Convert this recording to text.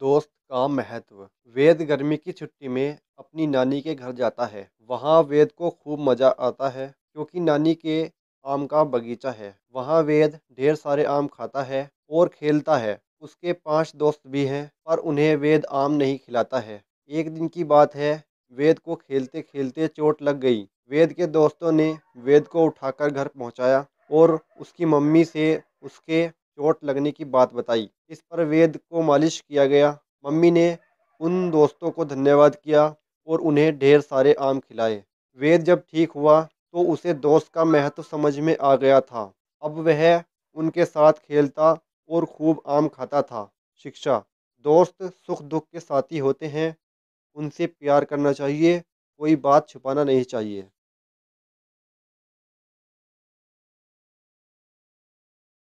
दोस्त का महत्व वेद गर्मी की छुट्टी में अपनी नानी के घर जाता है वहाँ वेद को खूब मज़ा आता है क्योंकि नानी के आम का बगीचा है वहाँ वेद ढेर सारे आम खाता है और खेलता है उसके पांच दोस्त भी हैं पर उन्हें वेद आम नहीं खिलाता है एक दिन की बात है वेद को खेलते खेलते चोट लग गई वेद के दोस्तों ने वेद को उठाकर घर पहुंचाया और उसकी मम्मी से उसके चोट लगने की बात बताई इस पर वेद को मालिश किया गया मम्मी ने उन दोस्तों को धन्यवाद किया और उन्हें ढेर सारे आम खिलाए वेद जब ठीक हुआ तो उसे दोस्त का महत्व समझ में आ गया था अब वह उनके साथ खेलता और खूब आम खाता था शिक्षा दोस्त सुख दुख के साथी होते हैं उनसे प्यार करना चाहिए कोई बात छुपाना नहीं चाहिए